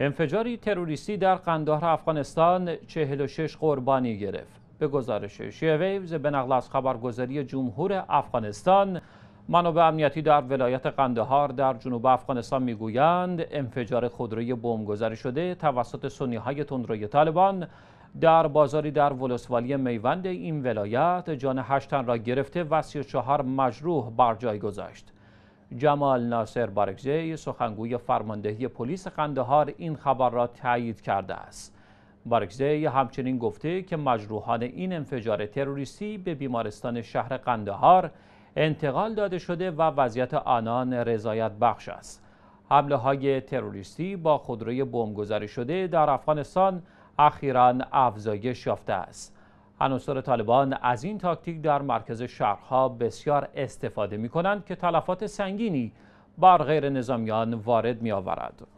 انفجاری تروریستی در قندهار افغانستان 46 قربانی گرفت. به گزارش شیویوز به نقل از خبرگزاری جمهور افغانستان منابع امنیتی در ولایت قندهار در جنوب افغانستان میگویند انفجار خودروی بمبگذاری شده توسط سنیهای تندروی طالبان در بازاری در ولسوالی میوند این ولایت جان هشتن را گرفته و 34 مجروح بر جای گذاشت. جمال ناصر بارکزی سخنگوی فرماندهی پلیس قندهار این خبر را تایید کرده است بارکزی همچنین گفته که مجروحان این انفجار تروریستی به بیمارستان شهر قندهار انتقال داده شده و وضعیت آنان رضایت بخش است حمله های تروریستی با خودروی بمبگذاری شده در افغانستان اخیرا افزایش یافته است عناصر طالبان از این تاکتیک در مرکز شهرها بسیار استفاده می کنند که تلفات سنگینی بر غیر نظامیان وارد می آورد.